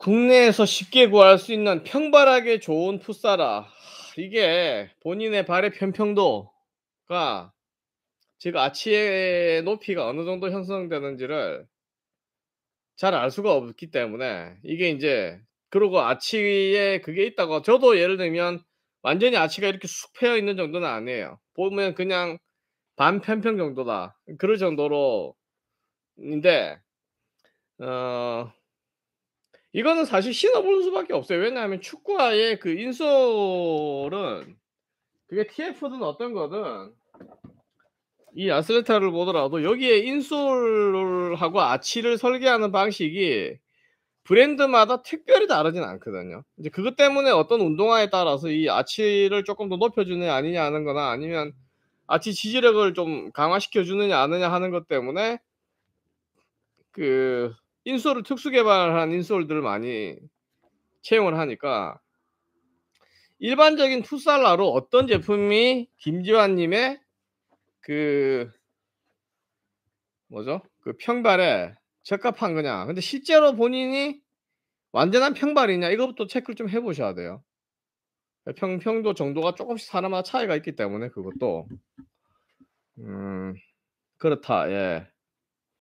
국내에서 쉽게 구할 수 있는 평발하게 좋은 풋사라. 이게 본인의 발의 편평도가 즉 아치의 높이가 어느 정도 형성되는지를 잘 알 수가 없기 때문에 이게 이제 그러고 아치에 그게 있다고 저도 예를 들면 완전히 아치가 이렇게 쑥 패여 있는 정도는 아니에요. 보면 그냥 반편평 정도다. 그럴 정도로인데 어 이거는 사실 신어보는 수밖에 없어요. 왜냐하면 축구화의 그 인솔은 그게 TF든 어떤 거든 이 아스레타를 보더라도 여기에 인솔하고 아치를 설계하는 방식이 브랜드마다 특별히 다르진 않거든요. 이제 그것 때문에 어떤 운동화에 따라서 이 아치를 조금 더 높여주느냐 아니냐 하는 거나 아니면 아치 지지력을 좀 강화시켜주느냐 아느냐 하는 것 때문에 그 인솔을 특수 개발한 인솔들을 많이 채용을 하니까 일반적인 투살라로 어떤 제품이 김지환님의 그 뭐죠? 그 평발에 적합한 거냐. 근데 실제로 본인이 완전한 평발이냐 이것부터 체크를 좀 해보셔야 돼요. 평, 평도 정도가 조금씩 사람마다 차이가 있기 때문에 그것도 음 그렇다. 예.